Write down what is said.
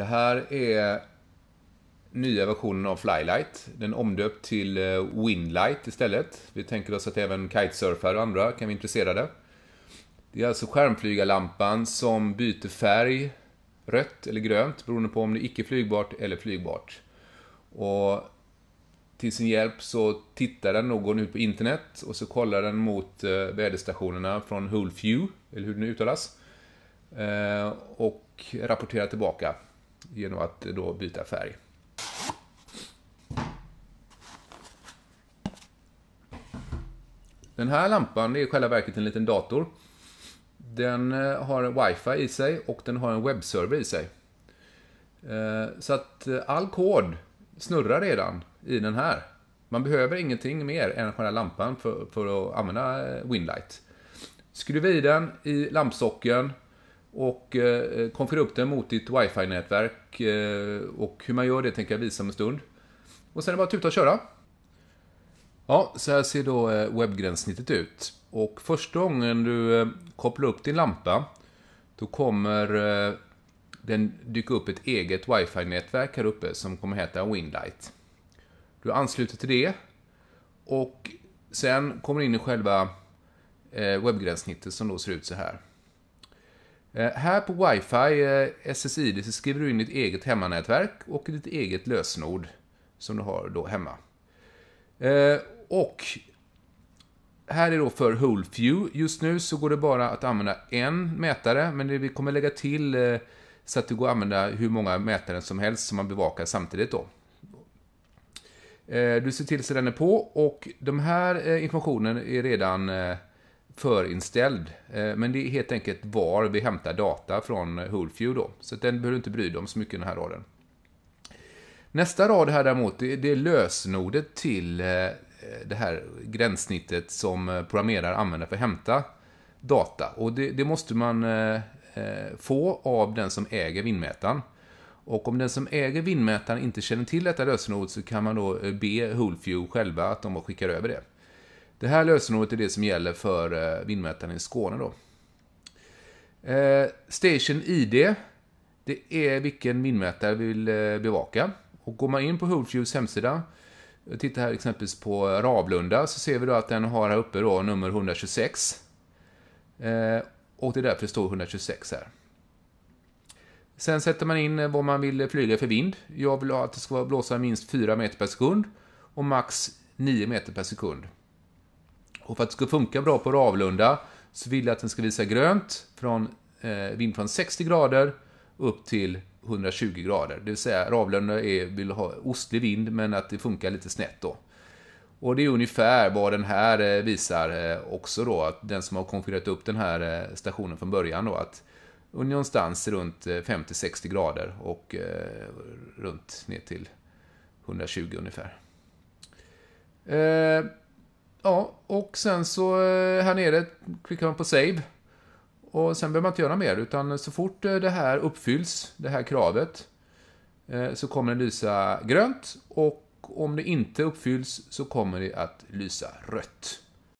Det här är nya versionen av Flylight. Den är omdöpt till eh, Windlight istället. Vi tänker oss att även kitesurfare och andra kan vara intresserade. Det är alltså skärmflygarlampan som byter färg, rött eller grönt, beroende på om det är icke flygbart eller flygbart. Och till sin hjälp så tittar den någon ut på internet och så kollar den mot eh, väderstationerna från Hulfew, eller hur det nu uttalas, eh, och rapporterar tillbaka genom att då byta färg. Den här lampan är i själva verket en liten dator. Den eh, har wifi i sig och den har en webbserver i sig. Eh, så att eh, all kod snurrar redan i den här. Man behöver ingenting mer än själva lampan för, för att använda Winlight. Skruva i den i lampsocken och eh, upp den mot ditt wifi-nätverk eh, och hur man gör det tänker jag visa om en stund. Och sen är det bara att tuta och köra. Ja, så här ser då eh, webbgränssnittet ut. Och första gången du kopplar upp din lampa då kommer den dyka upp ett eget wifi-nätverk här uppe som kommer heta Winlight. Du ansluter till det och sen kommer du in i själva webbgränssnittet som då ser ut så här. Eh, här på wifi eh, SSID så skriver du in ditt eget hemmanätverk och ditt eget lösenord som du har då hemma. Eh, och här är då för WholeView. Just nu så går det bara att använda en mätare, men vi kommer lägga till så att det går att använda hur många mätare som helst som man bevakar samtidigt då. Du ser till så den är på och den här informationen är redan förinställd. Eh, men det är helt enkelt var vi hämtar data från Hulfew då. Så den behöver du inte bry dig om så mycket den här raden. Nästa rad här däremot, det är lösenordet till eh, det här gränssnittet som eh, programmerare använder för att hämta data. Och det, det måste man få av den som äger vindmätaren. Och om den som äger vindmätaren inte känner till detta lösenord så kan man då be Hulfew själva att de skickar över det. Det här lösenordet är det som gäller för eh, vindmätaren i Skåne då. Eh, Station ID, det är vilken vindmätare vi vill eh, bevaka. Och går man in på Holdviews hemsida, tittar här exempelvis på Ravlunda, så ser vi då att den har här uppe då nummer 126. Och det är därför det står 126 här. Sen sätter man in vad man vill flyga för vind. Jag vill ha att det ska blåsa minst 4 meter per sekund och max 9 meter per sekund. Och för att det ska funka bra på Ravlunda så vill jag att den ska visa grönt från eh, vind från 60 grader upp till 120 grader. Det vill säga Ravlunda är, vill ha ostlig vind men att det funkar lite snett då. Och det är ungefär vad den här eh, visar eh, också då, att den som har konfigurerat upp den här eh, stationen från början då, att någonstans runt 50-60 grader och runt ner till 120 ungefär. Ja, och sen så eh, här nere klickar man på Save. Och sen behöver man inte göra mer, utan så fort eh, det här uppfylls, det här kravet, eh, så kommer det lysa grönt och om det inte uppfylls så kommer det att lysa rött.